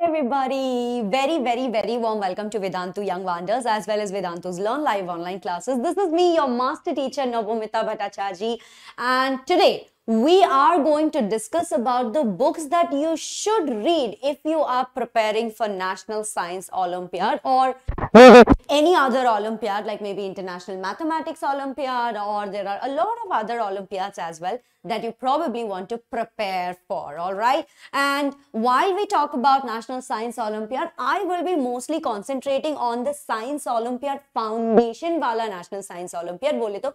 everybody. Very, very, very warm welcome to Vedantu Young Wonders as well as Vedantu's Learn Live online classes. This is me, your master teacher Navomita Bhattacharji. And today, we are going to discuss about the books that you should read if you are preparing for National Science Olympiad or any other Olympiad like maybe International Mathematics Olympiad or there are a lot of other Olympiads as well that you probably want to prepare for, all right? And while we talk about National Science Olympiad, I will be mostly concentrating on the Science Olympiad Foundation wala National Science Olympiad, bole to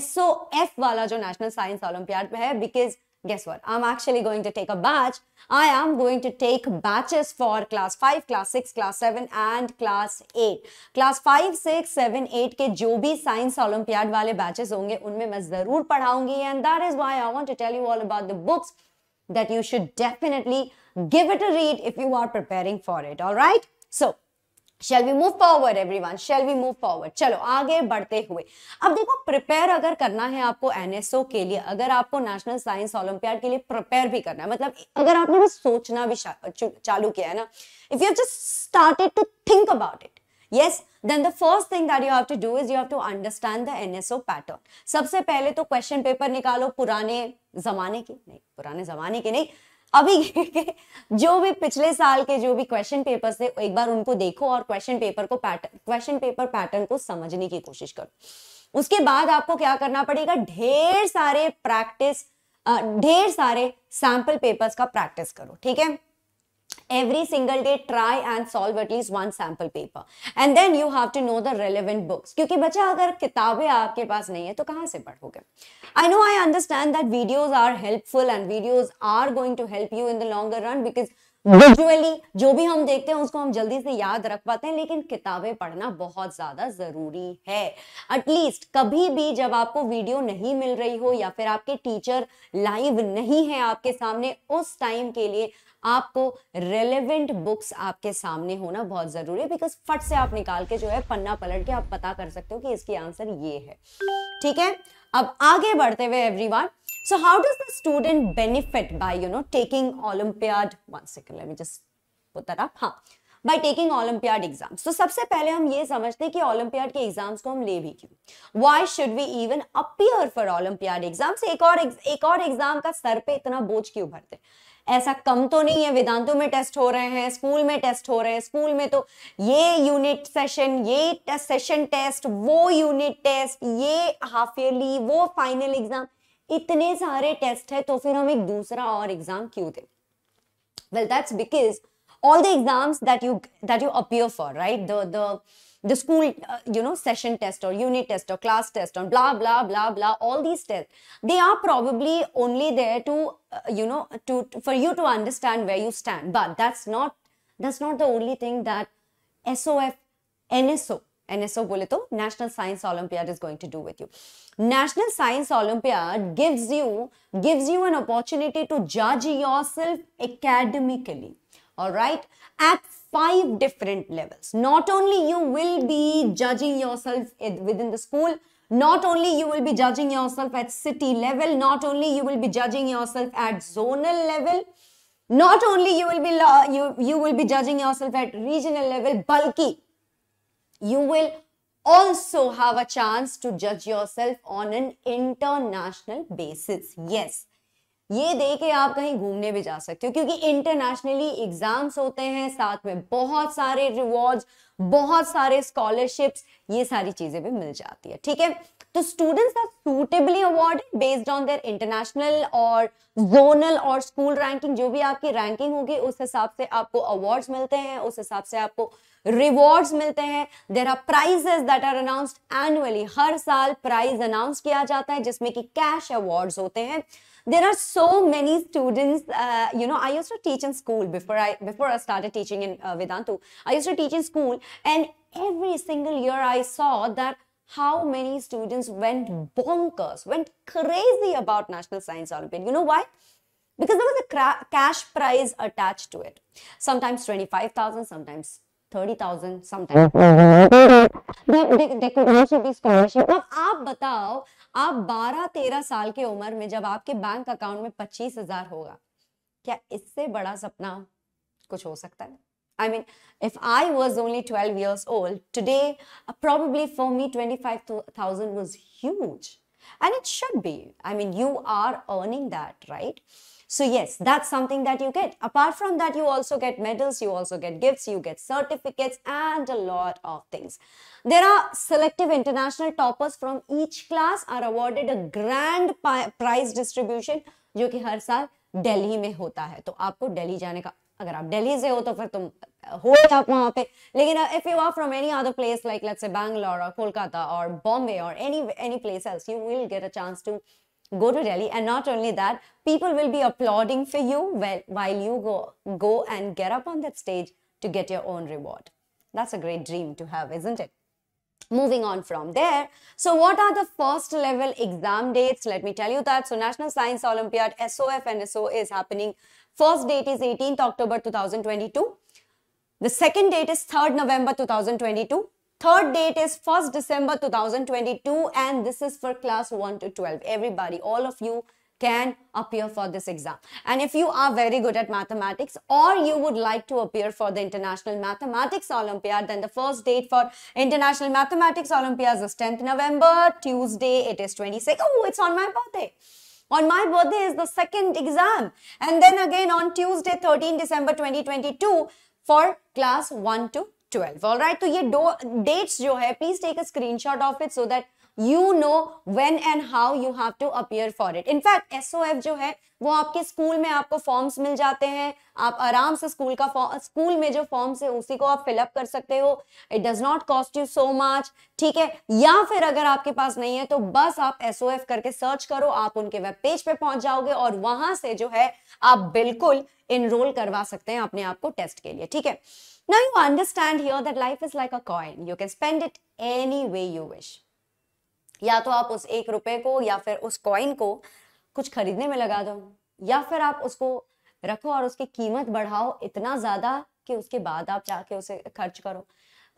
SOF wala jo National Science Olympiad hai, there because guess what? I'm actually going to take a batch. I am going to take batches for class 5, class 6, class 7 and class 8. Class 5, 6, 7, 8 के जो भी science olympiad वाले batches होंगे उनमें मैं ज़रूर पढ़ाऊंगी and that is why I want to tell you all about the books that you should definitely give it a read if you are preparing for it. All right? So, shall we move forward everyone shall we move forward चलो आगे बढ़ते हुए अब देखो prepare अगर करना है आपको एनएसओ के लिए अगर आपको नेशनल साइंस ओलंपियाड के लिए प्रिपेयर भी करना है मतलब अगर आपने भी सोचना भी चालू किया है ना if you just started to think about it yes then the first thing that you have to do is you have to understand the NSO pattern सबसे पहले तो क्वेश्चन पेपर निकालो पुराने जमाने के नहीं पुराने जमाने के नहीं अभी जो भी पिछले साल के जो भी क्वेश्चन पेपर थे एक बार उनको देखो और क्वेश्चन पेपर को पैटर्न क्वेश्चन पेपर पैटर्न को समझने की कोशिश करो उसके बाद आपको क्या करना पड़ेगा ढेर सारे प्रैक्टिस ढेर सारे सैंपल पेपर्स का प्रैक्टिस करो ठीक है every single day try and solve at least one sample paper and then you have to know the relevant books kyunki bacha agar kitabe aapke paas nahi hai to kahan se padhoge I know I understand that videos are helpful and videos are going to help you in the longer run because visually जो भी हम देखते हैं उसको हम जल्दी से याद रख पाते हैं लेकिन किताबें पढ़ना बहुत ज्यादा जरूरी है एटलीस्ट कभी भी जब आपको वीडियो नहीं मिल रही हो या फिर आपके टीचर लाइव नहीं है आपके सामने उस टाइम के लिए आपको रेलेवेंट बुक्स आपके सामने होना बहुत जरूरी है बिकॉज फट से आप निकाल के जो है पन्ना पलट के आप पता कर सकते हो कि इसकी आंसर ये है ठीक है अब आगे बढ़ते हुए every so how does the student benefit by you know taking olympiad one second let me just put that up huh हाँ, by taking olympiad exams so, तो सबसे पहले हम ये समझते हैं कि ओलंपियाड के एग्जाम्स को हम ले भी क्यों why should we even appear for olympiad exams एक और एक और एग्जाम का सर पे इतना बोझ क्यों भरते हैं ऐसा कम तो नहीं है वेदांतों में टेस्ट हो रहे हैं स्कूल में टेस्ट हो रहे हैं स्कूल में तो ये यूनिट सेशन ये सेशन टेस्ट वो यूनिट टेस्ट ये हाफ ईयरली वो फाइनल एग्जाम इतने सारे टेस्ट है तो फिर हम एक दूसरा और एग्जाम क्यों दें well that's because all the exams that you that you appear for right the the school, uh, you know, session test or unit test or class test or blah, blah, blah, blah, all these tests, they are probably only there to, uh, you know, to, to, for you to understand where you stand. But that's not, that's not the only thing that SOF, NSO, NSO bole National Science Olympiad is going to do with you. National Science Olympiad gives you, gives you an opportunity to judge yourself academically, all right, at five different levels. Not only you will be judging yourself within the school, not only you will be judging yourself at city level, not only you will be judging yourself at zonal level, not only you will be you, you will be judging yourself at regional level, bulky, you will also have a chance to judge yourself on an international basis. Yes, ये दे के आप कहीं घूमने भी जा सकते हो क्योंकि इंटरनेशनली एग्जाम्स होते हैं साथ में बहुत सारे रिवॉर्ड बहुत सारे स्कॉलरशिप्स ये सारी चीजें भी मिल जाती है ठीक है तो students are suitably award based on their international और जोनल और स्कूल रैंकिंग जो भी आपकी रैंकिंग होगी उस हिसाब से आपको अवार्ड्स मिलते हैं उस हिसाब से आपको रिवॉर्ड्स मिलते हैं there are prizes that are announced annually हर साल प्राइज अनाउंस किया जाता है जिसमें कि कैश अवार्ड होते हैं there are so many students. Uh, you know, I used to teach in school before I before I started teaching in uh, Vedantu. I used to teach in school, and every single year I saw that how many students went bonkers, went crazy about National Science Olympiad. You know why? Because there was a cash prize attached to it. Sometimes 25,000, sometimes 30,000 sometimes. they, they, they could also be scholarship. अब आप बताओ आप 12-13 साल के उम्र में जब आपके बैंक अकाउंट में 25,000 होगा क्या इससे बड़ा सपना कुछ हो सकता है I mean, if I was only 12 years old today, probably for me 25,000 was huge. And it should be. I mean, you are earning that, right? So yes, that's something that you get. Apart from that, you also get medals, you also get gifts, you get certificates and a lot of things. There are selective international toppers from each class are awarded a grand prize distribution जो कि every year in Delhi. So, you तो to go to Delhi. अगर आप दिल्ली से हो तो फिर तुम हो आप वहां पे लेकिन if you are from any other place like let's say Bangalore और कोलकाता और बॉम्बे और any any place else you will get a chance to go to Delhi. And not only that, people will be applauding for you while you go, go and get up on that stage to get your own reward. That's a great dream to have, isn't it? Moving on from there, so what are the first level exam dates? Let me tell you that. So National Science Olympiad SOF and SO is happening. First date is 18th October 2022. The second date is 3rd November 2022. Third date is 1st December 2022 and this is for class 1 to 12. Everybody, all of you can appear for this exam. And if you are very good at mathematics or you would like to appear for the International Mathematics Olympiad, then the first date for International Mathematics Olympiad is 10th November, Tuesday, it is 26. Oh, it's on my birthday. On my birthday is the second exam. And then again on Tuesday, 13 December 2022 for class 1 to twelve all right तो ये दो dates जो है please take a screenshot of it so that you know when and how you have to appear for it in fact एस जो है वो आपके स्कूल में आपको फॉर्म्स मिल जाते हैं आप आराम से स्कूल का स्कूल में जो फॉर्म्स है उसी को आप फिलअप कर सकते हो it does not cost you so much ठीक है या फिर अगर आपके पास नहीं है तो बस आप एस करके सर्च करो आप उनके वेब पेज पे पहुंच जाओगे और वहां से जो है आप बिल्कुल इनरोल करवा सकते हैं अपने आप को टेस्ट के लिए ठीक है Now you understand here that life is like a coin. You can spend it any way you wish. या तो आप उस एक रुपए को या फिर उस कॉइन को कुछ खरीदने में लगा दो या फिर आप उसको रखो और उसकी कीमत बढ़ाओ इतना ज्यादा कि उसके बाद आप जाके उसे खर्च करो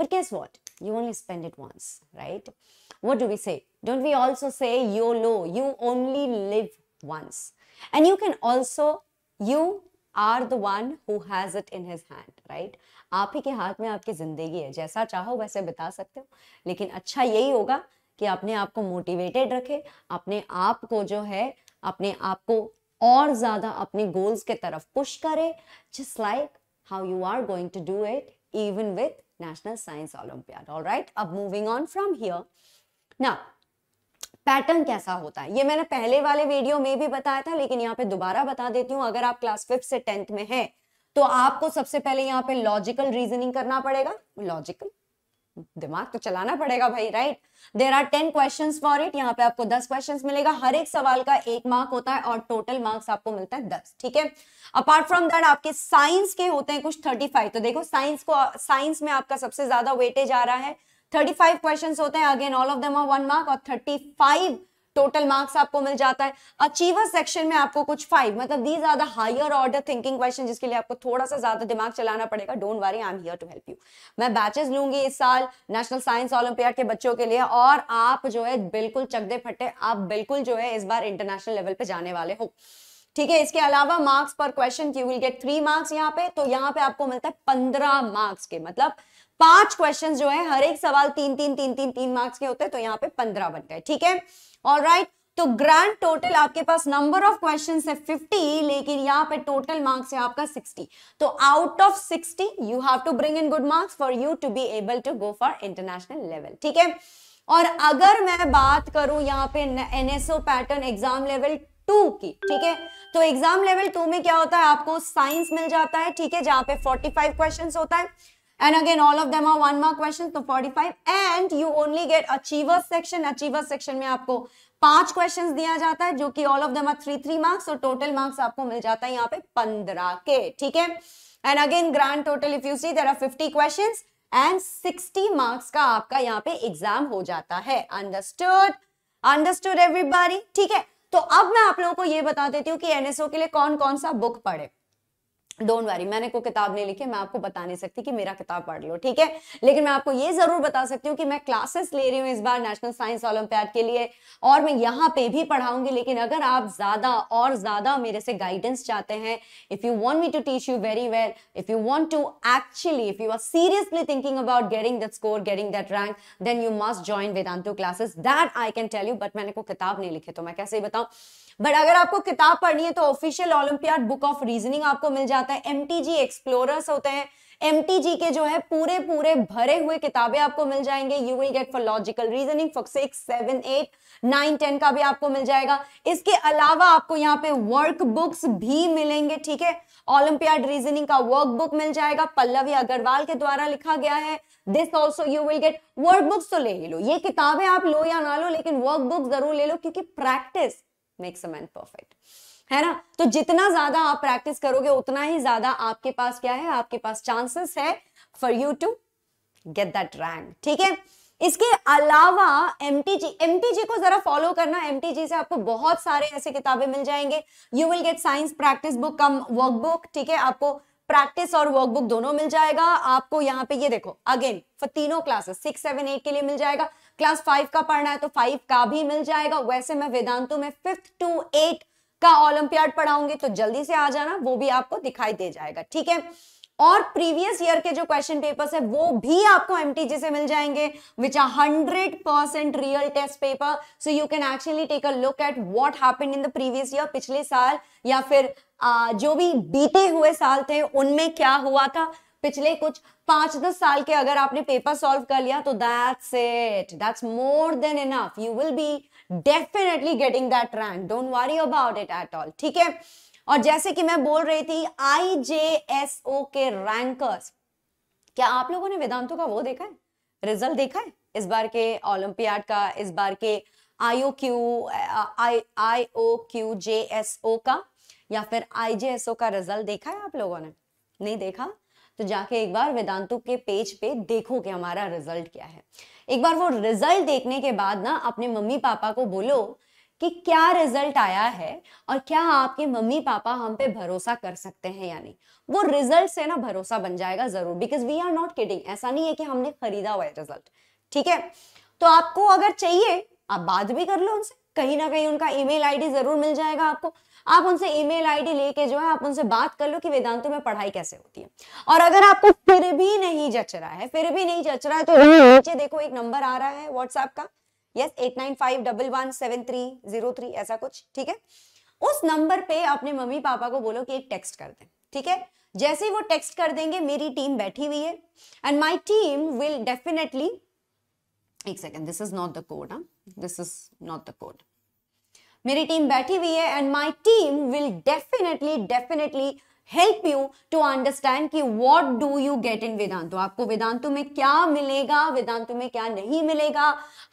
but guess you only spend it once, right? What do we say? Don't we also say lo, You only live once. And you can also, you are the one who has it in his hand, right? आप ही के हाथ में आपकी ज़िंदगी है जैसा चाहो वैसे बिता सकते हो लेकिन अच्छा यही होगा कि अपने आप को मोटिवेटेड रखे अपने आप को जो है अपने आप को और ज़्यादा अपने गोल्स के तरफ पुश करे just like how you are going to do it even with national science Olympiad. All right अब moving on from here Now, pattern कैसा होता है ये मैंने पहले वाले वीडियो में भी बताया था लेकिन यहाँ पे दोबारा बता देती हूँ अगर आप क्लास फिफ्थ से टेंथ में हैं तो आपको सबसे पहले यहाँ पे लॉजिकल रीजनिंग करना पड़ेगा लॉजिकल दिमाग तो चलाना पड़ेगा भाई right there are ten question for it यहाँ पे आपको दस क्वेश्चन मिलेगा हर एक सवाल का एक मार्क होता है और टोटल मार्क्स आपको मिलता है दस ठीक है अपार्ट फ्रॉम दैट आपके साइंस के होते हैं कुछ थर्टी फाइव तो देखो साइंस को साइंस में आपका सबसे ज्यादा वेटेज आ रहा है थर्टी फाइव क्वेश्चन होते हैं again all of them are one mark और थर्टी फाइव टोटल मार्क्स आपको मिल जाता है अचीवर सेक्शन में आपको कुछ फाइव मतलब these are the higher order thinking question जिसके लिए आपको थोड़ा सा ज्यादा दिमाग चलाना पड़ेगा don't worry I am here to help you मैं बैचेस लूंगी इस साल नेशनल साइंस ओलंपियाड के बच्चों के लिए और आप जो है बिल्कुल चकदे फटे आप बिल्कुल जो है इस बार इंटरनेशनल लेवल पे जाने वाले हो ठीक है इसके अलावा मार्क्स पर question you will get three marks यहाँ पे तो यहाँ पे आपको मिलता है पंद्रह मार्क्स के मतलब पांच क्वेश्चन जो है हर एक सवाल तीन तीन तीन तीन तीन मार्क्स के होते हैं तो यहाँ पे पंद्रह बन गए ठीक है और राइट तो ग्रैंड टोटल आपके पास नंबर ऑफ क्वेश्चन है फिफ्टी लेकिन यहाँ पे टोटल मार्क्स है आपका सिक्सटी तो out of sixty you have to bring in good marks for you to be able to go for international level ठीक है और अगर मैं बात करूं यहाँ पे NSO pattern exam level two की ठीक है तो एग्जाम लेवल टू में क्या होता है आपको साइंस मिल जाता है ठीक है जहां पे 45 क्वेश्चंस होता है and again all of them are one mark questions तो 45 and you only get achiever section achiever section में आपको पांच क्वेश्चंस दिया जाता है जो कि all of them are three three marks और टोटल मार्क्स आपको मिल जाता है यहाँ पे पंद्रह के ठीक है and again grand total if you see there are fifty question and sixty marks का आपका यहाँ पे एग्जाम हो जाता है अंडरस्टूड अंडरस्टूड एवरीबॉडी ठीक है तो अब मैं आप लोगों को ये बता देती हूँ कि एनएसओ के लिए कौन कौन सा बुक पढ़े डोंट वरी मैंने कोई किताब नहीं लिखी मैं आपको बता नहीं सकती कि मेरा किताब पढ़ लो ठीक है लेकिन मैं आपको ये जरूर बता सकती हूँ कि मैं क्लासेस ले रही हूँ इस बार नेशनल साइंस ओलंपियाड के लिए और मैं यहाँ पे भी पढ़ाऊंगी लेकिन अगर आप ज्यादा और ज्यादा मेरे से गाइडेंस चाहते हैं if you want me to teach you very well if you want to actually if you are seriously thinking about getting that score getting that rank then you must join Vedantu classes that I can tell you but मैंने कोई किताब नहीं लिखी तो मैं कैसे बताऊँ but अगर आपको किताब पढ़नी है तो official olympiad book of reasoning आपको मिल जाता है एम एक्सप्लोरर्स होते हैं एम के जो है पूरे पूरे भरे हुए किताबें आपको मिल जाएंगे you will get for logical reasoning for six seven eight nine ten का भी आपको मिल जाएगा इसके अलावा आपको यहाँ पे वर्क बुक्स भी मिलेंगे ठीक है ओलंपियाड रीजनिंग का वर्क बुक मिल जाएगा पल्लवी अग्रवाल के द्वारा लिखा गया है this also you will get work books तो ले ही लो ये किताबें आप लो या ना लो लेकिन वर्क बुक जरूर ले लो क्योंकि practice makes a man perfect है ना तो जितना ज्यादा आप प्रैक्टिस करोगे उतना ही ज्यादा आपके पास क्या है आपके पास चांसेस है for you to get that rank ठीक है इसके अलावा M T G M T G को जरा फॉलो करना एम टी जी से आपको बहुत सारे ऐसे किताबें मिल जाएंगे you will get science practice book cum workbook ठीक है आपको प्रैक्टिस और वर्कबुक दोनों मिल जाएगा आपको यहाँ पे ये देखो अगेन फॉर तीनों क्लासेस सिक्स सेवन एट के लिए मिल जाएगा क्लास फाइव का पढ़ना है तो फाइव का भी मिल जाएगा वैसे मैं वेदांतों में फिफ्थ टू एट का ओलंपियाड पढ़ाऊंगी तो जल्दी से आ जाना वो भी आपको दिखाई दे जाएगा ठीक है और प्रीवियस ईयर के जो क्वेश्चन पेपर्स है वो भी आपको एम से मिल जाएंगे which are hundred percent real test paper so you can actually take a look at what happened in the previous year पिछले साल या फिर आ, जो भी बीते हुए साल थे उनमें क्या हुआ था पिछले कुछ पांच दस साल के अगर आपने पेपर सॉल्व कर लिया तो that's it that's more than enough you will be definitely getting that rank don't worry about it at all ठीक है और जैसे कि मैं बोल रही थी आई जे एस ओ के रैंकर्स क्या आप लोगों ने वेदांतों का वो देखा है रिजल्ट देखा है इस बार के ओलंपियाड का इस बार के IO Q I I O Q J S O का या फिर आई जे एस ओ का रिजल्ट देखा है आप लोगों ने नहीं देखा तो जाके एक बार वेदांतु के पेज पे देखो कि हमारा रिजल्ट क्या है एक बार वो रिजल्ट देखने के बाद ना अपने मम्मी पापा को बोलो कि क्या रिजल्ट आया है और क्या आपके मम्मी पापा हम पे भरोसा कर सकते हैं या नहीं वो रिजल्ट से ना भरोसा बन जाएगा जरूर because we are not kidding ऐसा नहीं है कि हमने खरीदा हुआ है रिजल्ट ठीक है तो आपको अगर चाहिए आप बात भी कर लो उनसे कहीं ना कहीं उनका ईमेल आईडी जरूर मिल जाएगा आपको आप उनसे ईमेल आईडी लेके जो है आप उनसे बात कर लो कि वेदांतों में पढ़ाई कैसे होती है और अगर आपको फिर भी नहीं जच रहा है फिर भी नहीं जच रहा है तो नीचे देखो एक नंबर आ रहा है व्हाट्सएप का yes eight nine five double one seven three zero three ऐसा कुछ ठीक है उस नंबर पे अपने मम्मी पापा को बोलो कि एक टेक्स्ट कर दें ठीक है जैसे ही वो टेक्स्ट कर देंगे मेरी टीम बैठी हुई है and my team will definitely एक second this is not the code this is not the code मेरी टीम बैठी हुई है and my team will definitely definitely help you to understand कि what do you get in Vedantu आपको वेदांतो में क्या मिलेगा वेदांतो में क्या नहीं मिलेगा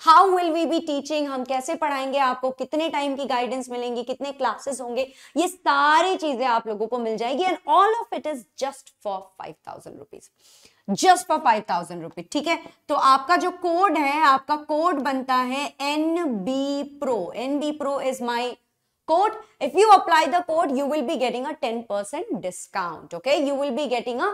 how will we be teaching हम कैसे पढ़ाएंगे आपको कितने टाइम की गाइडेंस मिलेंगी कितने क्लासेस होंगे ये सारी चीजें आप लोगों को मिल जाएगी and all of it is just for five thousand rupees just for five thousand rupees ठीक है तो आपका जो कोड है आपका कोड बनता है N B pro N B pro is my code if you apply the code you will be getting a ten percent discount okay you will be getting a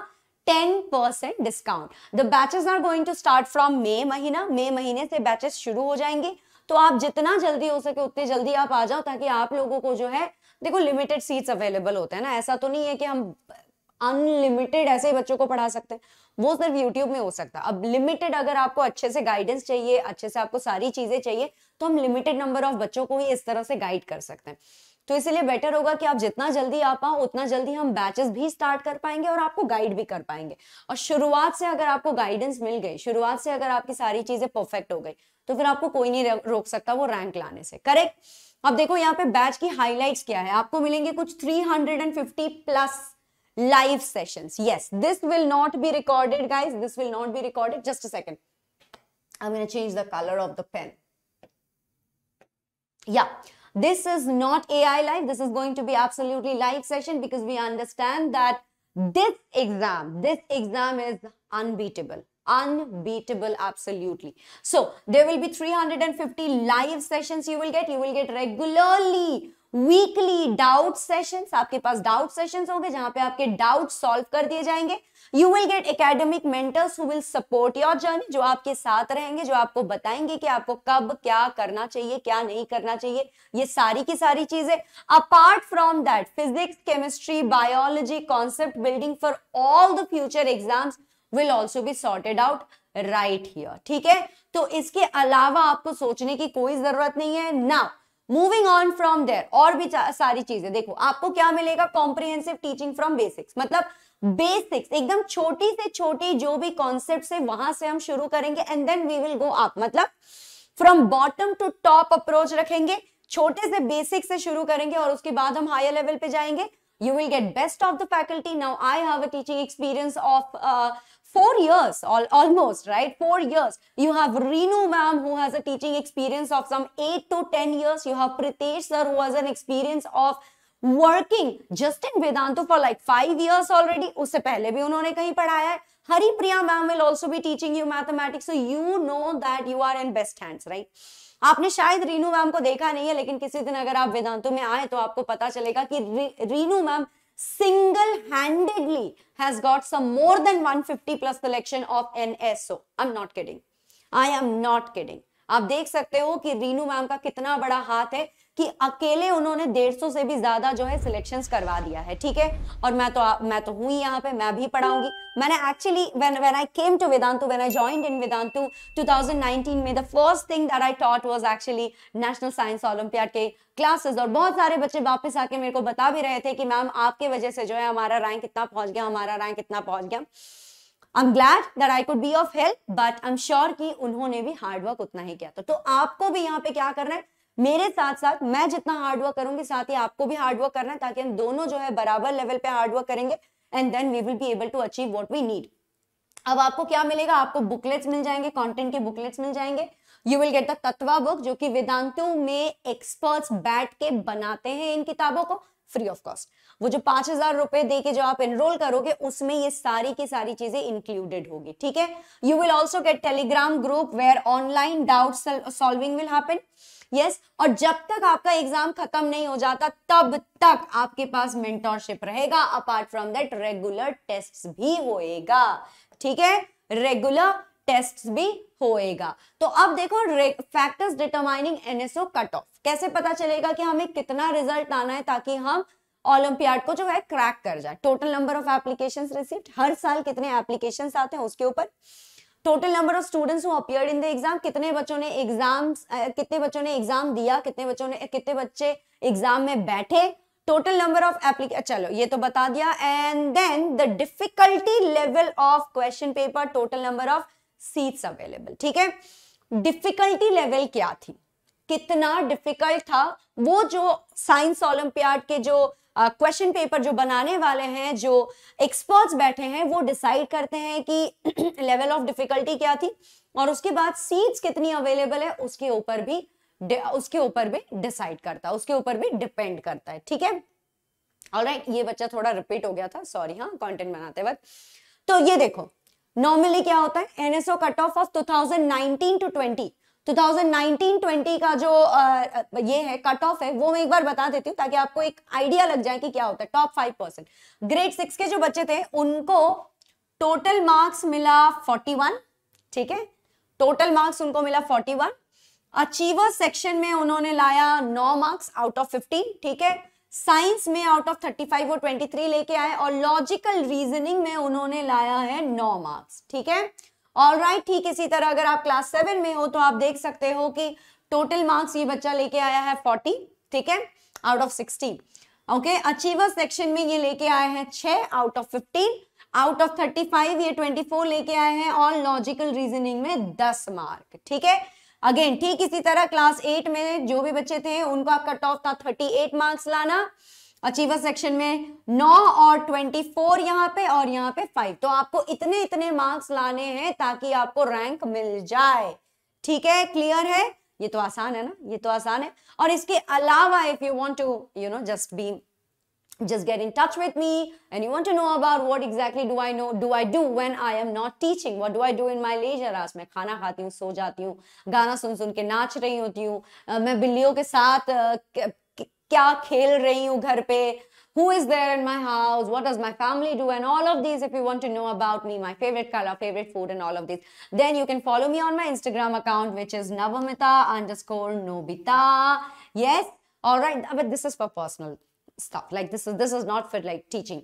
10% discount the batches are going to start from May महीना May महीने से batches शुरू हो जाएंगे तो आप जितना जल्दी हो सके उतनी जल्दी आप आ जाओ ताकि आप लोगों को जो है देखो लिमिटेड सीट्स अवेलेबल होते हैं ना ऐसा तो नहीं है कि हम अनलिमिटेड ऐसे ही बच्चों को पढ़ा सकते हैं वो सिर्फ यूट्यूब में हो सकता अब लिमिटेड अगर आपको अच्छे से गाइडेंस चाहिए अच्छे से आपको सारी चीजें चाहिए तो हम लिमिटेड नंबर ऑफ बच्चों को ही इस तरह से गाइड कर सकते हैं तो इसलिए बेटर होगा कि आप जितना जल्दी आ पाओ उतना जल्दी हम बैचेस भी स्टार्ट कर पाएंगे और आपको गाइड भी कर पाएंगे और शुरुआत से अगर आपको गाइडेंस मिल गई शुरुआत से अगर आपकी सारी चीजें परफेक्ट हो गई तो फिर आपको कोई नहीं रोक सकता वो रैंक लाने से करेक्ट अब देखो यहाँ पे बैच की हाईलाइट क्या है आपको मिलेंगे कुछ 350 plus live sessions. Yes, this will not be recorded, guys. This will not be recorded. Just a second. I'm going to change the color of the pen. Yeah, this is not AI live. This is going to be absolutely live session because we understand that this exam, this exam is unbeatable unbeatable absolutely so there will be 350 live sessions you will get you will get regularly weekly doubt session आपके पास doubt sessions होंगे जहां पे आपके doubt solve कर दिए जाएंगे you will get academic mentors who will support your journey जो आपके साथ रहेंगे जो आपको बताएंगे कि आपको कब क्या करना चाहिए क्या नहीं करना चाहिए ये सारी की सारी चीजें apart from that physics chemistry biology concept building for all the future exams will also be sorted out right here ठीक है तो इसके अलावा आपको सोचने की कोई जरूरत नहीं है ना मूविंग ऑन फ्रॉम देयर और भी सारी चीजें देखो आपको क्या मिलेगा कॉम्प्रिहेंसिव टीचिंग फ्रॉम बेसिक्स मतलब बेसिक्स एकदम छोटी से छोटी जो भी कॉन्सेप्ट है वहां से हम शुरू करेंगे and then we will go up मतलब from bottom to top approach रखेंगे छोटे से बेसिक से शुरू करेंगे और उसके बाद हम हायर लेवल पे जाएंगे you will get best of the faculty now I have a teaching experience of four years all, almost right four years you have Renu ma'am who has a teaching experience of some eight to ten years you have Pritesh sir who has an experience of working just in Vedantu for like five years already उससे पहले भी उन्होंने कहीं पढ़ाया है Haripriya ma'am will also भी teaching you mathematics so you know that you are in best hands right आपने शायद रीनू मैम को देखा नहीं है लेकिन किसी दिन अगर आप वेदांतों में आए तो आपको पता चलेगा कि Renu ma'am single handedly has got some more than 150 plus collection of NSO. I'm not kidding. I am not kidding. आप देख सकते हो कि रीनू मैम का कितना बड़ा हाथ है कि अकेले उन्होंने 150 से भी ज्यादा जो है सिलेक्शंस करवा दिया है ठीक है और मैं तो मैं तो हूँ यहाँ पे मैं भी पढ़ाऊंगी मैंने actually when when I came to Vedantu when I joined in Vedantu 2019 में the first thing that I taught was actually national science Olympiad के क्लासेस और बहुत सारे बच्चे वापस आके मेरे को बता भी रहे थे कि मैम आपके वजह से जो है हमारा रैंक इतना पहुंच गया हमारा रैंक इतना पहुंच गया I'm glad that I could be of help, but I'm sure कि उन्होंने भी हार्डवर्क उतना ही किया तो, तो आपको भी यहाँ पे क्या करना है मेरे साथ साथ मैं जितना हार्डवर्क करूंगी साथ ही आपको भी हार्डवर्क करना है ताकि हम दोनों जो है बराबर लेवल पे हार्डवर्क करेंगे and then we will be able to achieve what we need अब आपको क्या मिलेगा आपको बुकलेट्स मिल जाएंगे कंटेंट के बुकलेट्स मिल जाएंगे you will get the Tattva book जो कि वेदांतों में एक्सपर्ट्स बैठ के बनाते हैं इन किताबों को फ्री ऑफ कॉस्ट वो जो पांच हजार रुपए दे के जो आप एनरोल करोगे उसमें ये सारी की सारी चीजें इंक्लूडेड होगी ठीक है you will also get Telegram group where online doubt solving will happen yes और जब तक आपका एग्जाम खत्म नहीं हो जाता तब तक आपके पास मेंटोरशिप रहेगा apart from that regular test भी होएगा ठीक है रेगुलर टेस्ट भी होएगा तो अब देखो factors determining NSO cut off कैसे पता चलेगा कि हमें कितना रिजल्ट आना है ताकि हम ओलंपियाड को जो है क्रैक कर जाए total number of application receive हर साल कितने एप्लीकेशन आते हैं उसके ऊपर total number of students who appeared in the exam कितने बच्चों ने एग्जाम कितने बच्चों ने एग्जाम दिया कितने बच्चों ने कितने बच्चे एग्जाम में बैठे टोटल नंबर ऑफ एप्लीकेशन चलो ये तो बता दिया and then the difficulty level of question paper total number of seats available ठीक है डिफिकल्टी लेवल क्या थी कितना डिफिकल्ट था वो जो साइंस ओलंपियाड के जो क्वेश्चन uh, पेपर जो बनाने वाले हैं जो एक्सपर्ट्स बैठे हैं वो डिसाइड करते हैं कि लेवल ऑफ डिफिकल्टी क्या थी और उसके बाद सीट्स कितनी अवेलेबल है उसके ऊपर भी उसके ऊपर भी डिसाइड करता है उसके ऊपर भी डिपेंड करता है ठीक है और ये बच्चा थोड़ा रिपीट हो गया था सॉरी हाँ कंटेंट बनाते वक्त तो ये देखो नॉर्मली क्या होता है NSO cut off of 2019 to 20 2019-20 का जो आ, ये है कट ऑफ है वो मैं एक बार बता देती हूँ ताकि आपको एक आइडिया लग जाए कि क्या होता है top five percent grade six के जो बच्चे थे उनको टोटल मार्क्स मिला 41 ठीक है टोटल मार्क्स उनको मिला 41 अचीवर सेक्शन में उन्होंने लाया नौ मार्क्स आउट ऑफ फिफ्टीन ठीक है साइंस में आउट ऑफ 35 वो 23 लेके आए और लॉजिकल रीजनिंग में उन्होंने लाया है 9 मार्क्स ठीक है ऑल राइट ठीक इसी तरह अगर आप क्लास सेवन में हो तो आप देख सकते हो कि टोटल मार्क्स ये बच्चा लेके आया है 40 ठीक है out of 60 okay achiever section में ये लेके आए हैं 6 आउट ऑफ 15 आउट ऑफ 35 ये 24 लेके आए हैं और लॉजिकल रीजनिंग में दस मार्क ठीक है अगेन ठीक इसी तरह क्लास एट में जो भी बच्चे थे उनको कट ऑफ था थर्टी एट मार्क्स लाना अचीवर सेक्शन में नौ और ट्वेंटी फोर यहाँ पे और यहाँ पे फाइव तो आपको इतने इतने मार्क्स लाने हैं ताकि आपको रैंक मिल जाए ठीक है क्लियर है ये तो आसान है ना ये तो आसान है और इसके अलावा if you want to you know just be just get in touch with me and you want to know about what exactly do I know do I do when I am not teaching what do I do in my leisure hours I eat food, I sleep, I हूँ गाना सुन सुन के नाच रही होती हूँ who is there in my house what does my family do and all of these if you want to know about me my favorite color favorite food and all of these then you can follow me on my instagram account which is navamita underscore nobita yes all right but this is for personal stuff like this is this is not for like teaching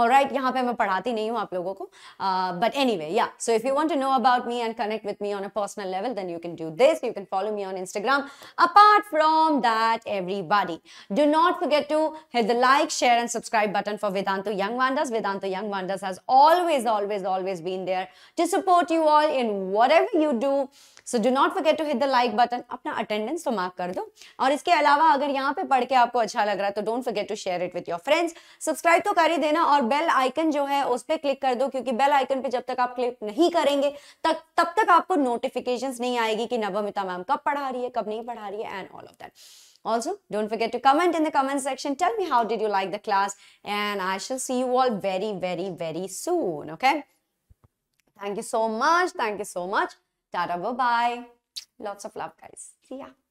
all right yahan pe main padhati nahi hu aap logo ko uh, but anyway yeah so if you want to know about me and connect with me on a personal level then you can do this you can follow me on instagram apart from that everybody do not forget to hit the like share and subscribe button for vedantu young wonders vedantu young wonders has always always always been there to support you all in whatever you do so do not forget to hit the like button अपना attendance तो mark कर दो और इसके अलावा अगर यहाँ पे पढ़ के आपको अच्छा लग रहा है तो don't forget to share it with your friends subscribe तो कर ही देना और बेल आइकन जो है उस पर क्लिक कर दो क्योंकि बेल आइकन पे जब तक आप क्लिक नहीं करेंगे तक तब तक आपको नोटिफिकेशन नहीं आएगी कि नवमिता मैम कब पढ़ा रही है कब नहीं पढ़ा रही है and all of that Also, don't forget to comment in the comment section. Tell me how did you like the class and I shall see you all very, very, very soon. Okay. Thank you so much. Thank you so much. da! bye bye. Lots of love, guys. See ya.